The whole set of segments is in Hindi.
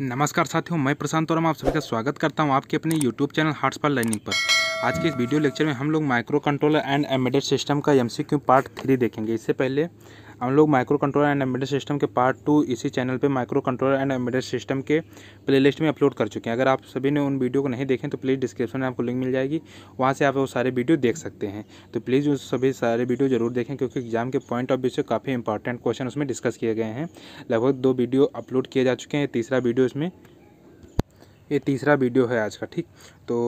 नमस्कार साथियों मैं प्रशांत तोरम आप सभी का स्वागत करता हूं आपके अपने YouTube चैनल हार्ट्सपार लर्निंग पर आज के इस वीडियो लेक्चर में हम लोग microcontroller and embedded system का एमसीक्यू पार्ट थ्री देखेंगे इससे पहले हम लोग microcontroller and embedded system के पार्ट टू इसी चैनल पे microcontroller and embedded system के प्लेलिस्ट में अपलोड कर चुके हैं अगर आप सभी ने उन वीडियो को नहीं देखें तो प्लीज़ डिस्क्रिप्शन में आपको लिंक मिल जाएगी वहाँ से आप वो सारे वीडियो देख सकते हैं तो प्लीज़ उस सभी सारे वीडियो जरूर देखें क्योंकि एग्जाम के पॉइंट ऑफ व्यू से काफ़ी इंपॉर्टेंट क्वेश्चन उसमें डिस्कस किए गए हैं लगभग दो वीडियो अपलोड किए जा चुके हैं तीसरा वीडियो इसमें ये तीसरा वीडियो है आज का ठीक तो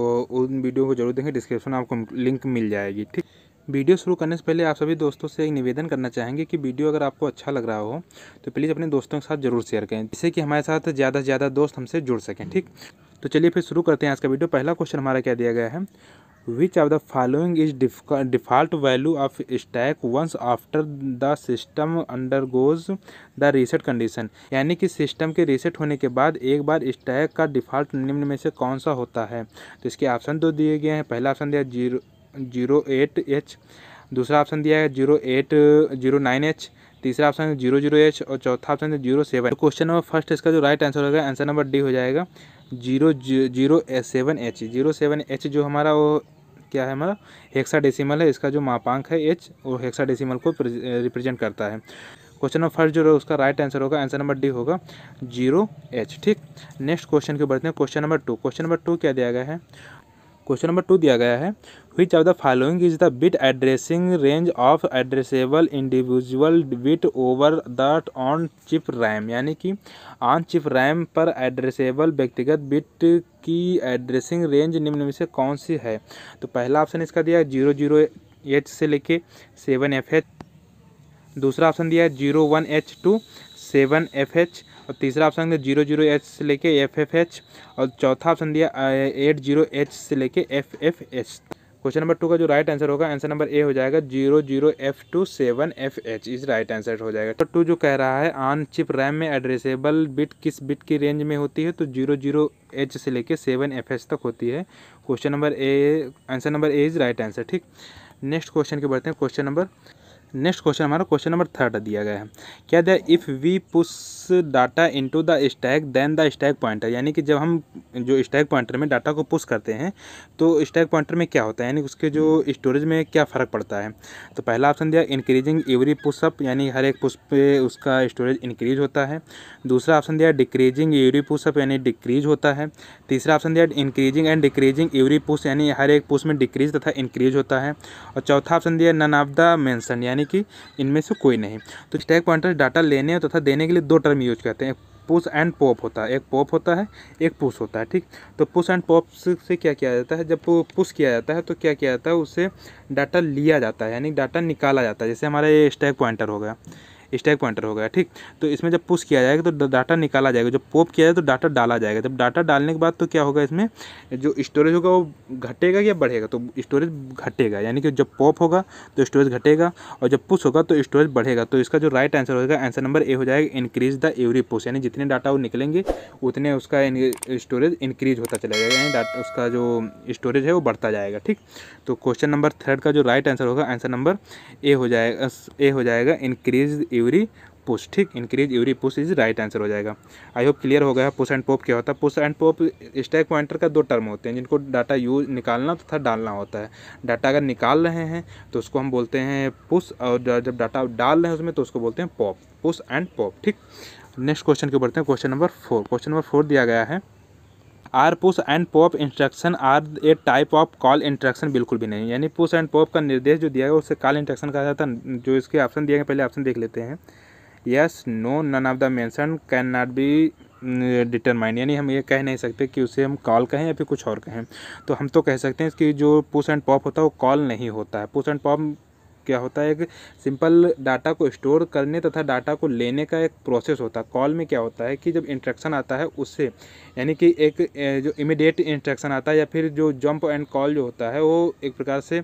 उन वीडियो को जरूर देखें डिस्क्रिप्शन में आपको लिंक मिल जाएगी ठीक वीडियो शुरू करने से पहले आप सभी दोस्तों से एक निवेदन करना चाहेंगे कि वीडियो अगर आपको अच्छा लग रहा हो तो प्लीज़ अपने दोस्तों के साथ जरूर शेयर करें जिससे कि हमारे साथ ज़्यादा से ज़्यादा दोस्त हमसे जुड़ सकें ठीक तो चलिए फिर शुरू करते हैं आज का वीडियो पहला क्वेश्चन हमारा क्या दिया गया है which of the following is default value of stack once after the system undergoes the reset condition यानी कि सिस्टम के रीसेट होने के बाद एक बार स्टैक का डिफॉल्ट निम्न में से कौन सा होता है तो इसके ऑप्शन दो दिए गए हैं पहला ऑप्शन दिया जीरो जीरो एट एच दूसरा ऑप्शन दिया है zero eight zero nine H तीसरा ऑप्शन है जीरो जीरो एच और चौथा ऑप्शन है जीरो सेवन तो क्वेश्चन नंबर फर्स्ट इसका जो राइट आंसर होगा आंसर नंबर डी हो जाएगा zero zero seven H zero seven H जो हमारा वो क्या है हमारा हेक्सा डेसिमल है इसका जो मापांक है एच वो हेक्सा डेसिमल को रिप्रेजेंट करता है क्वेश्चन नंबर फर्स्ट जो है उसका राइट आंसर होगा आंसर नंबर डी होगा जीरो एच ठीक नेक्स्ट क्वेश्चन के बढ़ते हैं question number two question number two क्या दिया गया है क्वेश्चन नंबर टू दिया गया है which of the following is the bit addressing range of addressable individual bit over the on chip RAM यानी कि ऑन चिप रैम पर एड्रेसेबल व्यक्तिगत बिट की एड्रेसिंग रेंज निम्न में से कौन सी है तो पहला ऑप्शन इसका दिया है जीरो जीरो एच से लेके सेवन एफ एच दूसरा ऑप्शन दिया है zero one H two seven F H और तीसरा ऑप्शन दिया जीरो जीरो एच से लेके एफ एफ एच और चौथा ऑप्शन दिया एट जीरो एच से लेके F F H question number two का जो राइट आंसर होगा आंसर नंबर ए हो जाएगा zero zero F two seven F H इस राइट आंसर हो जाएगा तो टू जो कह रहा है आन चिप रैम में एड्रेसेबल बिट किस बिट की रेंज में होती है तो जीरो जीरो एच से लेके सेवन एफ एच तक होती है question number A answer number A is right answer ठीक नेक्स्ट क्वेश्चन के बढ़ते हैं क्वेश्चन नंबर नेक्स्ट क्वेश्चन हमारा क्वेश्चन नंबर थर्ड दिया गया है क्या दिया if we push data into the stack then the stack pointer यानी कि जब हम जो स्टैक पॉइंटर में डाटा को पुश करते हैं तो स्टैक पॉइंटर में क्या होता है यानी उसके जो स्टोरेज में क्या फ़र्क पड़ता है तो पहला ऑप्शन दिया इंक्रीजिंग एवरी पुशअप यानी हर एक पुश पे उसका स्टोरेज इंक्रीज होता है दूसरा ऑप्शन दिया डिक्रीजिंग एवरी पुशअप यानी डिक्रीज होता है तीसरा ऑप्शन दिया increasing and decreasing every push यानी हर एक पुश में डिक्रीज तथा इंक्रीज होता है और चौथा ऑप्शन दिया नन ऑफ द मैंसन यानी यानी कि इनमें से कोई नहीं तो स्टैक पॉइंटर डाटा लेने तथा तो देने के लिए दो टर्म यूज करते हैं पुश एंड पॉप होता है एक पॉप होता है एक पुश होता है ठीक तो पुश एंड पॉप से क्या किया जाता है जब पुश किया जाता है तो क्या किया जाता है उससे डाटा लिया जाता है यानी डाटा निकाला जाता है जैसे हमारा ये स्टैक पॉइंटर हो गया स्टैक पॉइंटर हो गया ठीक तो इसमें जब पुश किया जाएगा तो डाटा निकाला जाएगा जब पोप किया जाए तो डाटा डाला जाएगा जब डाटा डालने के बाद तो क्या होगा इसमें जो स्टोरेज होगा वो घटेगा या बढ़ेगा तो स्टोरेज घटेगा यानी कि जब पॉप होगा तो स्टोरेज घटेगा और जब पुश होगा तो स्टोरेज बढ़ेगा तो इसका जो राइट आंसर होगा आंसर नंबर ए हो जाएगा इंक्रीज द एवरी पुश यानी जितने डाटा वो निकलेंगे उतने उसका स्टोरेज इंक्रीज होता चला जाएगा यानी डाटा उसका जो स्टोरेज है वो बढ़ता जाएगा ठीक तो क्वेश्चन नंबर थर्ड का जो राइट आंसर होगा आंसर नंबर ए हो जाएगा ए हो जाएगा इंक्रीज यूरी पुश ठीक increase every push is right answer हो जाएगा आई होप क्लियर हो गया पुश एंड पॉप क्या होता है push and pop stack pointer का दो टर्म होते हैं जिनको डाटा यूज निकालना तथा डालना होता है डाटा अगर निकाल रहे हैं तो उसको हम बोलते हैं पुश और जब डाटा डाल रहे हैं उसमें तो उसको बोलते हैं पॉप पुश एंड पॉप ठीक नेक्स्ट क्वेश्चन के बढ़ते हैं question number four question number four दिया गया है are push and pop instruction are a type of call instruction बिल्कुल भी नहीं यानी पुश एंड पॉप का निर्देश जो दिया गया उससे कॉल इंस्ट्रक्शन कहा जाता है जो इसके ऑप्शन दिए गए पहले ऑप्शन देख लेते हैं yes no none of the mention can not be determined यानी हम ये कह नहीं सकते कि उसे हम कॉल कहें या फिर कुछ और कहें तो हम तो कह सकते हैं कि जो पुश एंड पॉप होता है वो कॉल नहीं होता है पुश एंड पॉप क्या होता है एक सिंपल डाटा को स्टोर करने तथा डाटा को लेने का एक प्रोसेस होता है कॉल में क्या होता है कि जब इंट्रैक्शन आता है उससे यानी कि एक जो इमिडिएट इंट्रैक्शन आता है या फिर जो जंप एंड कॉल जो होता है वो एक प्रकार से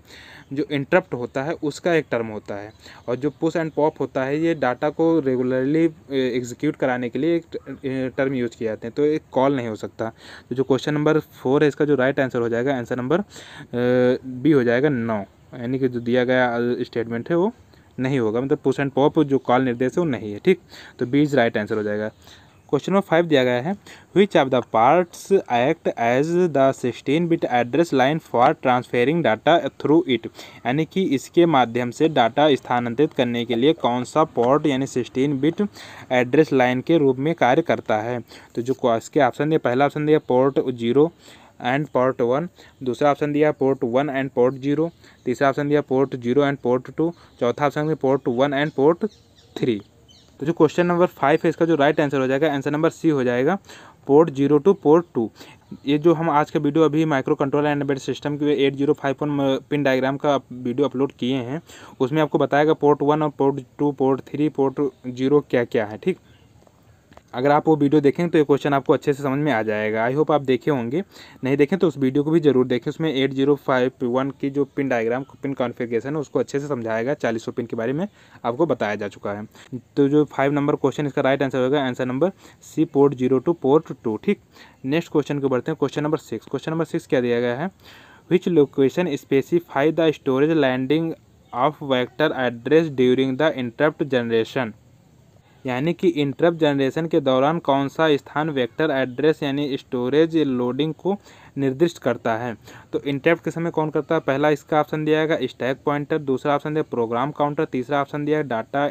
जो इंटरप्ट होता है उसका एक टर्म होता है और जो पुश एंड पॉप होता है ये डाटा को रेगुलरली एग्जीक्यूट कराने के लिए एक टर्म यूज किया जाते हैं तो एक कॉल नहीं हो सकता तो जो क्वेश्चन नंबर फोर है इसका जो राइट आंसर हो जाएगा आंसर नंबर बी हो जाएगा नौ यानी कि जो दिया गया स्टेटमेंट है वो नहीं होगा मतलब पुश एंड पॉप जो कॉल निर्देश है वो नहीं है ठीक तो बी इज राइट आंसर हो जाएगा क्वेश्चन नंबर फाइव दिया गया है which of the parts act as the sixteen bit address line for transferring data through it यानी कि इसके माध्यम से डाटा स्थानांतरित करने के लिए कौन सा पोर्ट यानी सिक्सटीन बिट एड्रेस लाइन के रूप में कार्य करता है तो जो इसके ऑप्शन दिया पहला ऑप्शन दिया port zero and port one दूसरा ऑप्शन दिया port one and port zero तीसरा ऑप्शन दिया port zero and port two चौथा ऑप्शन दिया port one and port three तो जो क्वेश्चन नंबर फाइव है इसका जो राइट आंसर हो जाएगा आंसर नंबर सी हो जाएगा port zero to port two ये जो हम आज uh, का वीडियो अभी माइक्रो कंट्रोल एंड सिस्टम के eight zero five one pin diagram का वीडियो अपलोड किए हैं उसमें आपको बताएगा पोर्ट वन और port two port three port zero क्या क्या है ठीक अगर आप वो वीडियो देखें तो ये क्वेश्चन आपको अच्छे से समझ में आ जाएगा आई होप आप देखे होंगे नहीं देखें तो उस वीडियो को भी जरूर देखें उसमें एट जीरो फाइव वन की जो पिन डायग्राम पिन कॉन्फ़िगरेशन है उसको अच्छे से समझाएगा चालीस पिन के बारे में आपको बताया जा चुका है तो जो फाइव नंबर क्वेश्चन इसका राइट आंसर होगा answer number C port zero to port two ठीक नेक्स्ट क्वेश्चन को बढ़ते हैं question number six question number six क्या दिया गया है which location specify the storage landing of vector address during the interrupt generation यानी कि इंटरप जनरेशन के दौरान कौन सा स्थान वेक्टर एड्रेस यानी स्टोरेज लोडिंग को निर्दिष्ट करता है तो इंटरप के समय कौन करता है पहला इसका ऑप्शन दिया जाएगा स्टैक पॉइंटर दूसरा ऑप्शन दिया प्रोग्राम काउंटर तीसरा ऑप्शन दिया डाटा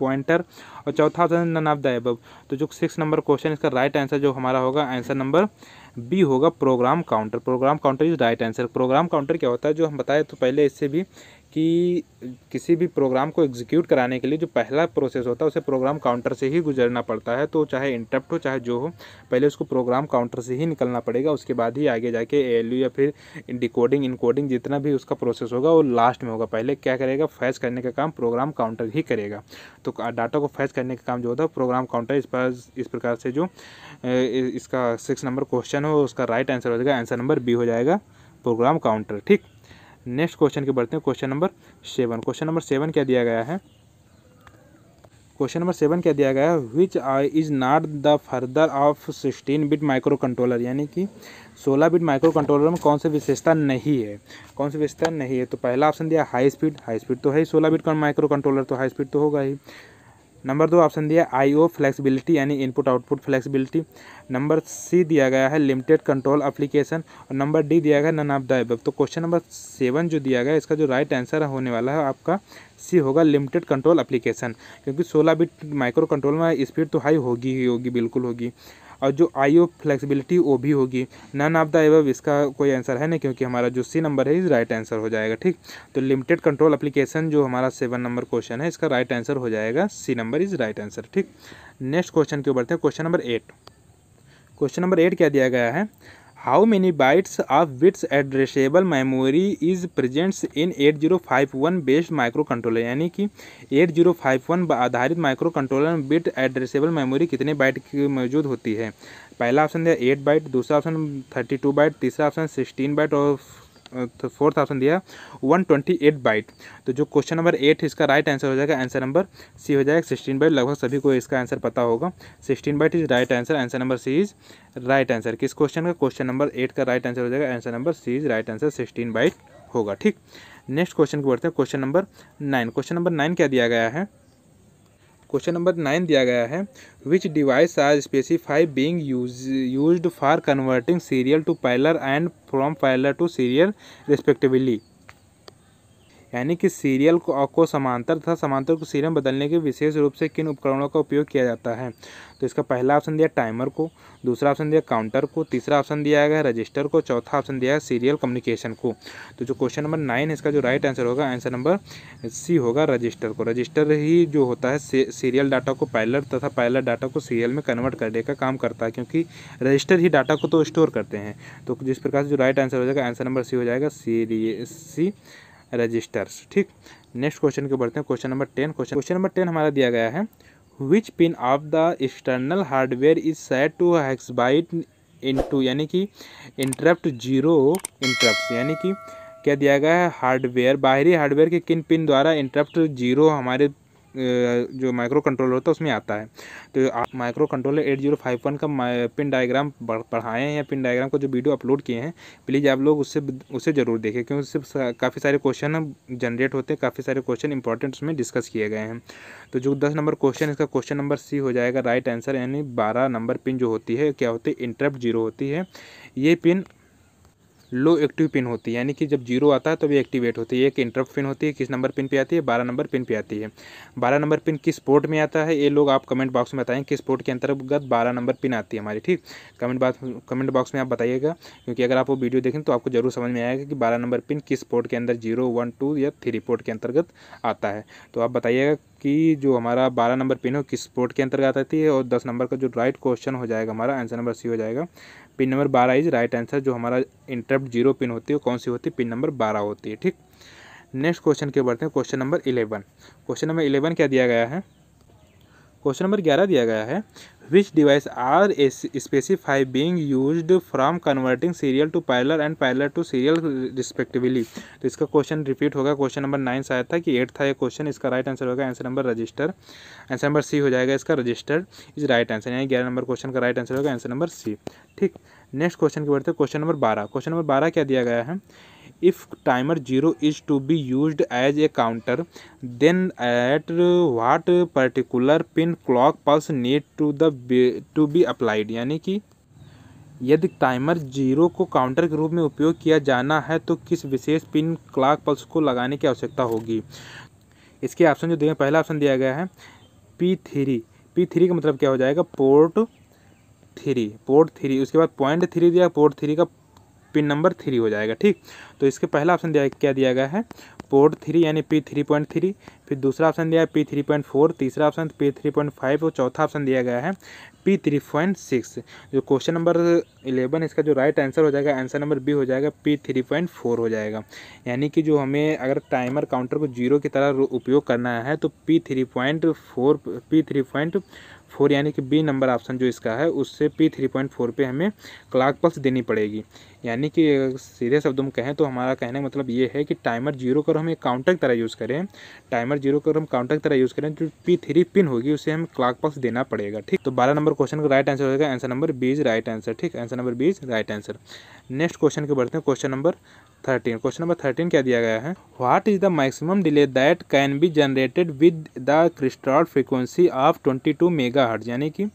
पॉइंटर और चौथा option none of the above तो जो सिक्स नंबर क्वेश्चन इसका राइट आंसर जो हमारा होगा आंसर नंबर बी होगा program counter program counter is right answer program counter क्या होता है जो हम बताए तो पहले इससे भी कि किसी भी प्रोग्राम को एग्जीक्यूट कराने के लिए जो पहला प्रोसेस होता है उसे प्रोग्राम काउंटर से ही गुजरना पड़ता है तो चाहे इंटरप्ट हो चाहे जो हो पहले उसको प्रोग्राम काउंटर से ही निकलना पड़ेगा उसके बाद ही आगे जाके ए या फिर डिकोडिंग इनकोडिंग जितना भी उसका प्रोसेस होगा वो लास्ट में होगा पहले क्या करेगा फैच करने का काम प्रोग्राम काउंटर ही करेगा तो डाटा को फैच करने का काम जो होता है प्रोग्राम काउंटर इस पर इस प्रकार से जो इसका सिक्स नंबर क्वेश्चन हो उसका राइट आंसर हो जाएगा आंसर नंबर बी हो जाएगा प्रोग्राम काउंटर ठीक नेक्स्ट क्वेश्चन की बढ़ते हैं question number seven question number seven क्या दिया गया है क्वेश्चन नंबर सेवन क्या दिया गया है which I is not the further of sixteen bit microcontroller यानी कि सोलह बिट माइक्रो कंट्रोलर में कौन सी विशेषता नहीं है कौन सी विशेषता नहीं है तो पहला ऑप्शन दिया हाई स्पीड हाई स्पीड तो है ही सोलह बिट माइक्रो कंट्रोलर तो हाई स्पीड तो होगा ही नंबर दो ऑप्शन दिया आई ओ फ्लैक्सीबिलिटी यानी input output flexibility number C दिया गया है लिमिटेड कंट्रोल अप्लीकेशन और नंबर डी दिया गया नन ऑफ द एबव तो क्वेश्चन नंबर सेवन जो दिया गया इसका जो राइट आंसर होने वाला है आपका सी होगा लिमिटेड कंट्रोल अप्लीकेशन क्योंकि सोलह बिट माइक्रो कंट्रोल में स्पीड तो हाई होगी ही होगी बिल्कुल होगी और जो आईओ फ्लेक्सिबिलिटी वो भी होगी नन ऑफ द एवब इसका कोई आंसर है नहीं क्योंकि हमारा जो सी नंबर है इस राइट आंसर हो जाएगा ठीक तो लिमिटेड कंट्रोल अप्लीकेशन जो हमारा सेवन नंबर क्वेश्चन है इसका राइट आंसर हो जाएगा C number is right answer ठीक नेक्स्ट क्वेश्चन के ऊपर थे question number eight question number eight क्या दिया गया है how many bytes of bits addressable memory is presents in eight zero five one based microcontroller यानी कि एट जीरो फाइव वन आधारित माइक्रो कंट्रोलर में बिट एड्रेसेबल मेमोरी कितने बाइट की मौजूद होती है पहला ऑप्शन दिया एट बाइट दूसरा ऑप्शन थर्टी टू बाइट तीसरा ऑप्शन सिक्सटीन बाइट और तो फोर्थ ऑप्शन दिया वन ट्वेंटी एट बाइट तो जो क्वेश्चन नंबर एट इसका राइट आंसर हो जाएगा आंसर नंबर सी हो जाएगा सिक्सटीन बाइट लगभग सभी को इसका आंसर पता होगा sixteen byte is right answer answer number C is right answer किस क्वेश्चन का क्वेश्चन नंबर एट का राइट आंसर हो जाएगा answer number C is right answer sixteen byte होगा ठीक नेक्स्ट क्वेश्चन को बढ़ते हैं question number nine question number nine क्या दिया गया है क्वेश्चन नंबर नाइन दिया गया है which device are specify being use for converting serial to parallel and from parallel to serial respectively यानी कि सीरियल को, को समांतर तथा समांतर को सीरियल बदलने के विशेष रूप से किन उपकरणों का उपयोग किया जाता है तो इसका पहला ऑप्शन दिया टाइमर को दूसरा ऑप्शन दिया काउंटर को तीसरा ऑप्शन दिया गया रजिस्टर को चौथा ऑप्शन दिया है सीरियल कम्युनिकेशन को तो जो क्वेश्चन नंबर नाइन है इसका जो राइट आंसर होगा आंसर नंबर सी होगा रजिस्टर को रजिस्टर ही जो होता है सीरियल डाटा को पायलट तथा पायलट डाटा को सीरियल में कन्वर्ट करने का काम करता है क्योंकि रजिस्टर ही डाटा को तो स्टोर करते हैं तो जिस प्रकार से जो राइट आंसर हो जाएगा आंसर नंबर सी हो जाएगा सीरिय सी रजिस्टर्स ठीक नेक्स्ट क्वेश्चन के बढ़ते हैं question number ten question question number ten हमारा दिया गया है which pin of the external hardware is set to hex byte into यानी कि इंटरप्ट जीरो इंटरप्ट यानी कि क्या दिया गया है हार्डवेयर बाहरी हार्डवेयर के किन पिन द्वारा इंटरप्ट जीरो हमारे जो माइक्रो कंट्रोलर होता है उसमें आता है तो आप microcontroller eight zero five one का पिन डायग्राम पढ़ाए हैं या पिन डायग्राम को जो वीडियो अपलोड किए हैं प्लीज़ आप लोग उससे उसे ज़रूर देखें क्योंकि उससे काफ़ी सारे क्वेश्चन जनरेट होते हैं काफ़ी सारे क्वेश्चन इंपॉर्टेंट उसमें डिस्कस किए गए हैं तो जो दस नंबर क्वेश्चन इसका क्वेश्चन नंबर सी हो जाएगा राइट आंसर यानी बारह नंबर पिन जो होती है क्या होती है इंटरप्ट जीरो होती है ये पिन लो एक्टिव पिन होती है यानी कि जब जीरो आता है तब ये एक्टिवेट होती है एक इंटरप्ट पिन होती है किस नंबर पिन पे आती है बारह नंबर पिन पे आती है बारह नंबर पिन किस पोर्ट में आता है ये लोग आप कमेंट बॉक्स में बताएं किस पोर्ट के अंतर्गत बारह नंबर पिन आती है हमारी ठीक कमेंट बॉक्स कमेंट बॉक्स में आप बताइएगा क्योंकि अगर आप वो वीडियो देखें तो आपको जरूर समझ में आएगा कि बारह नंबर पिन किस पोर्ट के अंदर जीरो वन टू या थ्री पोर्ट के अंतर्गत आता है तो आप बताइएगा कि जो हमारा बारह नंबर पिन है किस स्पोर्ट के अंतर्गत आती है और दस नंबर का जो राइट क्वेश्चन हो जाएगा हमारा आंसर नंबर सी हो जाएगा पिन नंबर बारह इज राइट आंसर जो हमारा इंटरप्ट जीरो पिन होती है कौन सी होती है पिन नंबर बारह होती है ठीक नेक्स्ट क्वेश्चन के बढ़ते हैं question number eleven question number eleven क्या दिया गया है क्वेश्चन नंबर ग्यारह दिया गया है which device are specify being use from converting serial to parallel and parallel to serial respectively तो इसका क्वेश्चन रिपीट होगा क्वेश्चन नंबर नाइन शायद था कि एट था ये क्वेश्चन इसका राइट आंसर होगा answer number register answer number C हो जाएगा इसका रजिस्टर इज राइट आंसर यानी ग्यारह नंबर क्वेश्चन का राइट आंसर होगा आंसर नंबर सी ठीक नेक्स्ट क्वेश्चन की बढ़ते क्वेश्चन नंबर बारह क्वेश्चन नंबर बारह क्या दिया गया है if timer zero is to be use as a counter then at what particular pin clock pulse need to the to be applied यानी कि यदि टाइमर जीरो को काउंटर के रूप में उपयोग किया जाना है तो किस विशेष पिन क्लॉक पल्स को लगाने की आवश्यकता होगी इसके ऑप्शन जो दिए पहला ऑप्शन दिया गया है पी थ्री पी थ्री का मतलब क्या हो जाएगा पोर्ट थ्री पोर्ट थ्री उसके बाद पॉइंट थ्री दिया पोर्ट थ्री का पिन नंबर थ्री हो जाएगा ठीक तो इसके पहला ऑप्शन दिया क्या दिया गया है पोर्ट थ्री यानी पी थ्री पॉइंट थ्री फिर दूसरा ऑप्शन दिया है पी थ्री पॉइंट फोर तीसरा option P three point five और चौथा ऑप्शन दिया गया है पी थ्री पॉइंट सिक्स जो क्वेश्चन नंबर इलेवन इसका जो राइट आंसर हो जाएगा आंसर नंबर बी हो जाएगा पी थ्री पॉइंट फोर हो जाएगा यानी कि जो हमें अगर टाइमर काउंटर को जीरो की तरह उपयोग करना है तो P three point four P three point four यानी कि बी नंबर ऑप्शन जो इसका है उससे पी थ्री पॉइंट फोर पर हमें क्लाक पल्स देनी पड़ेगी यानी कि सीधे शब्दों में कहें तो हमारा कहने का मतलब ये है कि टाइमर जीरो कर हम एक काउंटर की तरह यूज़ करें टाइमर जीरो कर हम काउंटर की तरह यूज़ करें जो पी थ्री पिन होगी उसे हम क्लाक पल्स देना पड़ेगा ठीक तो बारह नंबर क्वेश्चन का राइट आंसर होगा answer number B is right answer ठीक answer number B is right answer next question के बढ़ते हैं question number thirteen question number thirteen क्या दिया गया है what is the maximum delay that can be generated with the crystal frequency of twenty two megahertz यानी कि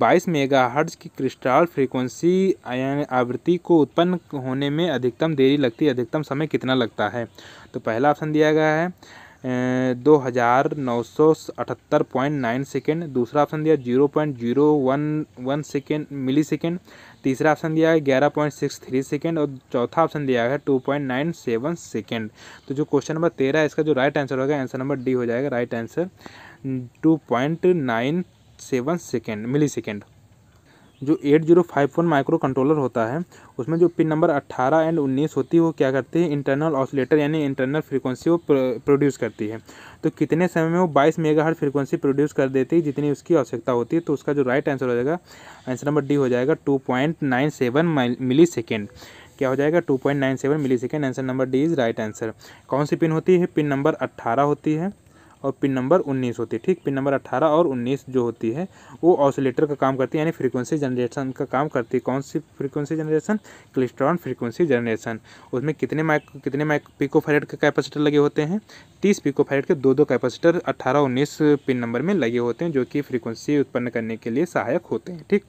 बाईस मेगा हर्ट्ज की क्रिस्टल फ्रीक्वेंसी आवृत्ति को उत्पन्न होने में अधिकतम देरी लगती है अधिकतम समय कितना लगता है तो पहला ऑप्शन दिया गया है दो हज़ार नौ सौ अठहत्तर पॉइंट नाइन सेकेंड दूसरा ऑप्शन दिया zero point zero one one second millisecond तीसरा ऑप्शन दिया है ग्यारह पॉइंट सिक्स थ्री सेकेंड और चौथा ऑप्शन दिया है two point nine seven second तो जो क्वेश्चन नंबर तेरह इसका जो राइट आंसर होगा आंसर नंबर डी हो जाएगा right answer two point nine seven second millisecond जो eight zero five microcontroller होता है उसमें जो पिन नंबर अट्ठारह एंड उन्नीस होती है वो क्या करती है इंटरनल ऑसिलेटर यानी इंटरनल फ्रीक्वेंसी वो प्रोड्यूस करती है तो कितने समय में वो बाईस मेगा फ्रीक्वेंसी प्रोड्यूस कर देती है जितनी उसकी आवश्यकता होती है तो उसका जो राइट आंसर हो जाएगा आंसर नंबर डी हो जाएगा two point nine seven millisecond क्या हो जाएगा two point nine seven millisecond answer number D is right answer कौन सी पिन होती है पिन नंबर अट्ठारह होती है और पिन नंबर उन्नीस होती है ठीक पिन नंबर अट्ठारह और उन्नीस जो होती है वो ऑसिलेटर का काम करती है यानी फ्रीक्वेंसी जनरेशन का काम करती है कौन सी frequency generation crystal frequency generation उसमें कितने माइक कितने माइक पिको फैरेड के कैपेसिटर लगे होते हैं तीस पिको फैरेड के दो दो कैपेसिटर अट्ठारह उन्नीस पिन नंबर में लगे होते हैं जो कि फ्रीक्वेंसी उत्पन्न करने के लिए सहायक होते हैं ठीक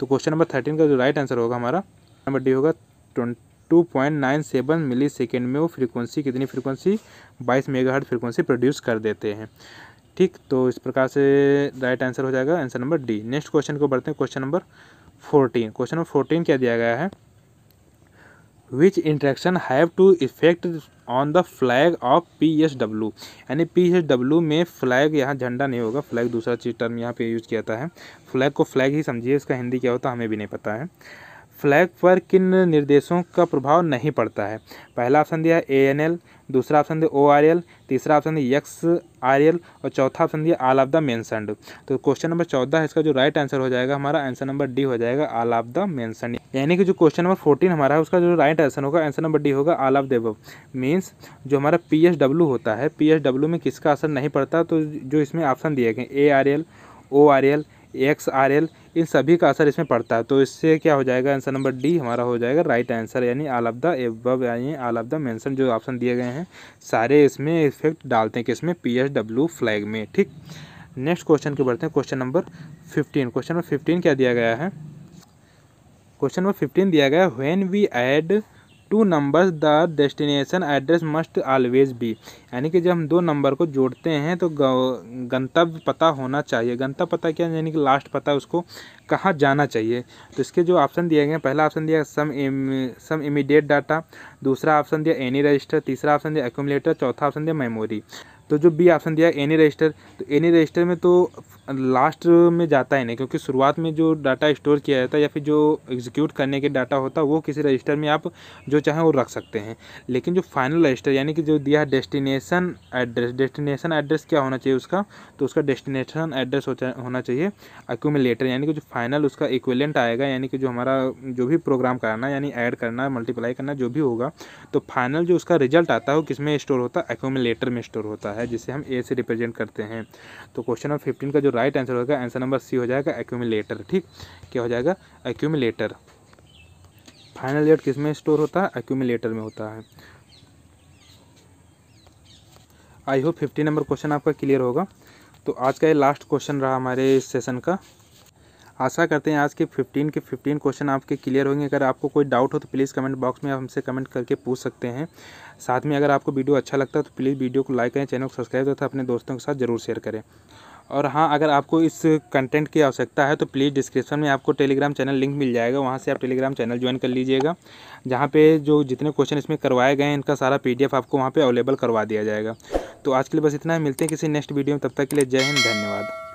तो क्वेश्चन नंबर थर्टीन का जो राइट आंसर होगा हमारा नंबर डी होगा twenty two point nine seven millisecond में वो फ्रीक्वेंसी कितनी फ्रीक्वेंसी बाईस मेगाहर्ट फ्रीक्वेंसी प्रोड्यूस कर देते हैं ठीक तो इस प्रकार से राइट आंसर हो जाएगा answer number D next question को बढ़ते हैं question number fourteen question number fourteen क्या दिया गया है which instruction have to effect on the flag of P S W यानी पी एस डब्ल्यू में फ्लैग यहाँ झंडा नहीं होगा फ्लैग दूसरा चीज टर्म यहाँ पे यूज किया जाता है फ्लैग को फ्लैग ही समझिए इसका हिंदी क्या होता हमें भी नहीं पता है फ्लैग पर किन निर्देशों का प्रभाव नहीं पड़ता है पहला ऑप्शन दिया है ए एन एल दूसरा ऑप्शन दिया ओ आर एल तीसरा ऑप्शन दिया यक्स आर एल और चौथा ऑप्शन दिया आल ऑफ द मेनसंड तो क्वेश्चन नंबर चौदह है इसका जो राइट आंसर हो जाएगा हमारा आंसर नंबर डी हो जाएगा आल ऑफ द मेनसंड यानी कि जो क्वेश्चन नंबर फोर्टीन हमारा है उसका जो राइट आंसर होगा आंसर नंबर डी होगा आल ऑफ देव मीन्स जो हमारा पी एच डब्ल्यू होता है पी एच डब्ल्यू में किसका असर नहीं पड़ता तो जो इसमें ऑप्शन दिए गए A R L O R L X R L इन सभी का असर इसमें पड़ता है तो इससे क्या हो जाएगा आंसर नंबर डी हमारा हो जाएगा राइट आंसर यानी आल ऑफ द एबव यानी आल ऑफ द मेंशन जो ऑप्शन दिए गए हैं सारे इसमें इफेक्ट डालते हैं कि इसमें पी एच डब्ल्यू फ्लैग में ठीक नेक्स्ट क्वेश्चन के बढ़ते हैं question number fifteen question number fifteen क्या दिया गया है क्वेश्चन नंबर फिफ्टीन दिया गया है when we add two numbers the destination address must always be यानी कि जब हम दो नंबर को जोड़ते हैं तो गंतव्य पता होना चाहिए गंतव्य पता क्या यानी कि लास्ट पता उसको कहाँ जाना चाहिए तो इसके जो ऑप्शन दिए गए पहला ऑप्शन दिया सम सम इमीडिएट डाटा दूसरा ऑप्शन दिया एनी रजिस्टर तीसरा ऑप्शन दिया एक्यूमलेटर चौथा ऑप्शन दिया मेमोरी तो जो बी ऑप्शन दिया एनी रजिस्टर तो एनी रजिस्टर में तो लास्ट में जाता ही नहीं क्योंकि शुरुआत में जो डाटा स्टोर किया जाता है या फिर जो एग्जीक्यूट करने के डाटा होता है वो किसी रजिस्टर में आप जो चाहें वो रख सकते हैं लेकिन जो फाइनल रजिस्टर यानी कि जो दिया है डेस्टिनेशन एड्रेस डेस्टिनेशन एड्रेस क्या होना चाहिए उसका तो उसका डेस्टिनेशन एड्रेस होना चाहिए एक्यूमिलेटर यानी कि जो फाइनल उसका इक्वेलेंट आएगा यानी कि जो हमारा जो भी प्रोग्राम कराना यानी ऐड करना मल्टीप्लाई करना जो भी होगा तो फाइनल जो उसका रिजल्ट आता है वो किस में स्टोर होता है एक्यूमिलेटर में स्टोर होता है जिसे हम ए से रिप्रेजेंट करते हैं तो क्वेश्चन नंबर फिफ्टीन का जो राइट आंसर होगा आंसर नंबर सी हो जाएगा एक्यूमिलेटर ठीक क्या हो जाएगा एक्यूमिलेटर फाइनल डेट किस में स्टोर होता है एक्यूमिलेटर में होता है I hope fifty number question आपका क्लियर होगा तो आज का ये लास्ट क्वेश्चन रहा हमारे इस सेशन का आशा करते हैं आज के फिफ्टीन के फिफ्टीन क्वेश्चन आपके क्लियर होंगे अगर आपको कोई डाउट हो तो प्लीज़ कमेंट बॉक्स में आप हमसे कमेंट करके पूछ सकते हैं साथ में अगर आपको वीडियो अच्छा लगता है तो प्लीज़ वीडियो को लाइक करें चैनल को सब्सक्राइब तो अपने दोस्तों के साथ जरूर शेयर करें और हाँ अगर आपको इस कंटेंट की आवश्यकता है तो प्लीज़ डिस्क्रिप्शन में आपको टेलीग्राम चैनल लिंक मिल जाएगा वहाँ से आप टेलीग्राम चैनल ज्वाइन कर लीजिएगा जहाँ पे जो जितने क्वेश्चन इसमें करवाए गए हैं इनका सारा पीडीएफ आपको वहाँ पे अवेलेबल करवा दिया जाएगा तो आज के लिए बस इतना ही है मिलते हैं किसी नेक्स्ट वीडियो में तब तक के लिए जय हिंद धन्यवाद